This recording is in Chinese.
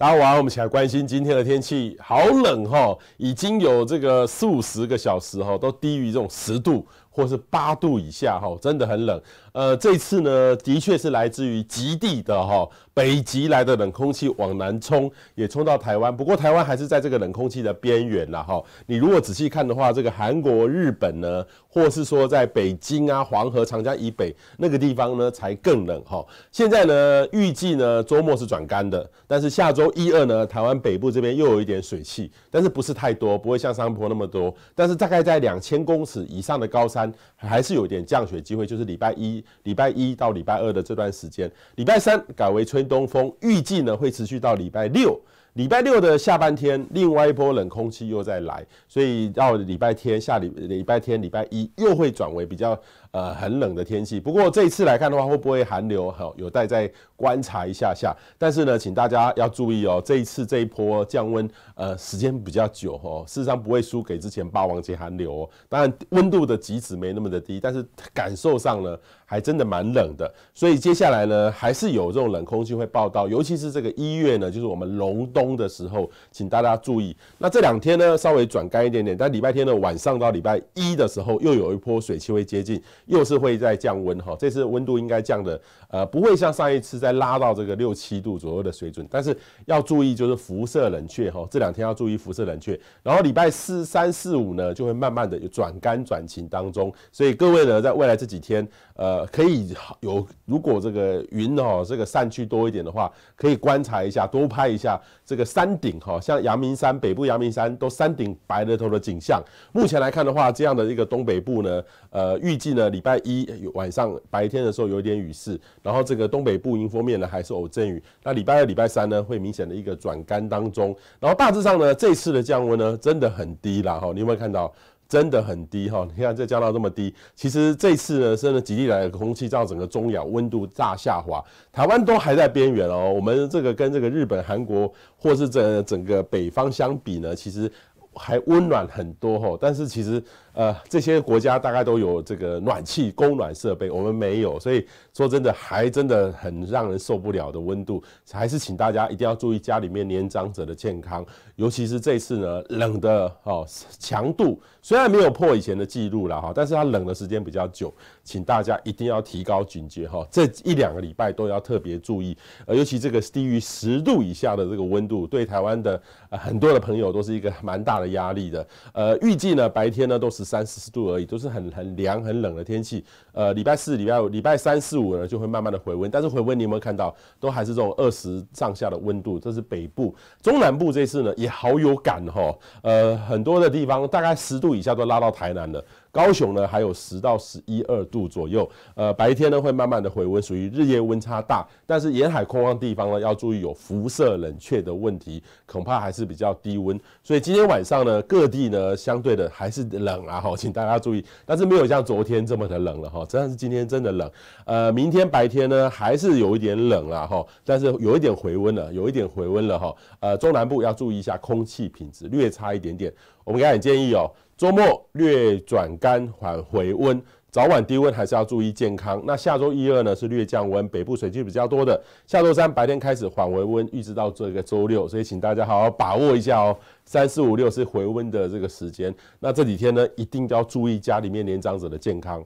大家好，我们起来关心今天的天气，好冷哈，已经有这个四五十个小时哈，都低于这种十度。或是八度以下哈，真的很冷。呃，这次呢，的确是来自于极地的哈，北极来的冷空气往南冲，也冲到台湾。不过台湾还是在这个冷空气的边缘了哈。你如果仔细看的话，这个韩国、日本呢，或是说在北京啊、黄河、长江以北那个地方呢，才更冷哈。现在呢，预计呢周末是转干的，但是下周一、二呢，台湾北部这边又有一点水汽，但是不是太多，不会像山坡那么多，但是大概在两千公尺以上的高山。还是有点降雪机会，就是礼拜一、礼拜一到礼拜二的这段时间，礼拜三改为吹东风，预计呢会持续到礼拜六。礼拜六的下半天，另外一波冷空气又再来，所以到礼拜天、下礼礼拜天、礼拜一又会转为比较呃很冷的天气。不过这一次来看的话，会不会寒流，好有待再观察一下下。但是呢，请大家要注意哦，这一次这一波降温，呃时间比较久哦，事实上不会输给之前霸王级寒流。哦。当然温度的极值没那么的低，但是感受上呢，还真的蛮冷的。所以接下来呢，还是有这种冷空气会报道，尤其是这个一月呢，就是我们隆冬。的时候，请大家注意。那这两天呢，稍微转干一点点，但礼拜天的晚上到礼拜一的时候，又有一波水汽会接近，又是会在降温哈。这次温度应该降的，呃，不会像上一次再拉到这个六七度左右的水准。但是要注意，就是辐射冷却哈，这两天要注意辐射冷却。然后礼拜四、三四五呢，就会慢慢的转干转晴当中。所以各位呢，在未来这几天，呃，可以有如果这个云哦，这个散去多一点的话，可以观察一下，多拍一下这。一个山顶哈，像阳明山北部阳明山都山顶白了头的景象。目前来看的话，这样的一个东北部呢，呃，预计呢礼拜一晚上白天的时候有点雨势，然后这个东北部迎风面呢还是偶阵雨。那礼拜二、礼拜三呢会明显的一个转干当中，然后大致上呢这次的降温呢真的很低啦哈，你有没有看到？真的很低哈！你看，这降到这么低，其实这次呢，真的极地来的空气让整个中亚温度大下滑，台湾都还在边缘哦。我们这个跟这个日本、韩国或是整整个北方相比呢，其实。还温暖很多吼，但是其实呃，这些国家大概都有这个暖气供暖设备，我们没有，所以说真的还真的很让人受不了的温度，还是请大家一定要注意家里面年长者的健康，尤其是这次呢冷的哦强度虽然没有破以前的记录了哈，但是它冷的时间比较久，请大家一定要提高警觉哈，这一两个礼拜都要特别注意，呃，尤其这个低于十度以下的这个温度，对台湾的很多的朋友都是一个蛮大。的压力的，呃，预计呢，白天呢都十三四十度而已，都是很很凉很冷的天气。呃，礼拜四、礼拜五、礼拜三四五呢，就会慢慢的回温。但是回温，你有没有看到，都还是这种二十上下的温度。这是北部、中南部这次呢也好有感哈。呃，很多的地方大概十度以下都拉到台南了。高雄呢还有十到十一二度左右，呃，白天呢会慢慢的回温，属于日夜温差大，但是沿海空旷地方呢要注意有辐射冷却的问题，恐怕还是比较低温，所以今天晚上呢各地呢相对的还是冷啊哈，请大家注意，但是没有像昨天这么的冷了哈，真的是今天真的冷，呃，明天白天呢还是有一点冷了。哈，但是有一点回温了，有一点回温了哈，呃，中南部要注意一下空气品质略差一点点，我们也点建议哦。周末略转干，缓回温，早晚低温还是要注意健康。那下周一二呢是略降温，北部水汽比较多的。下周三白天开始缓回温，预知到这个周六，所以请大家好好把握一下哦。三四五六是回温的这个时间，那这几天呢一定要注意家里面年长者的健康。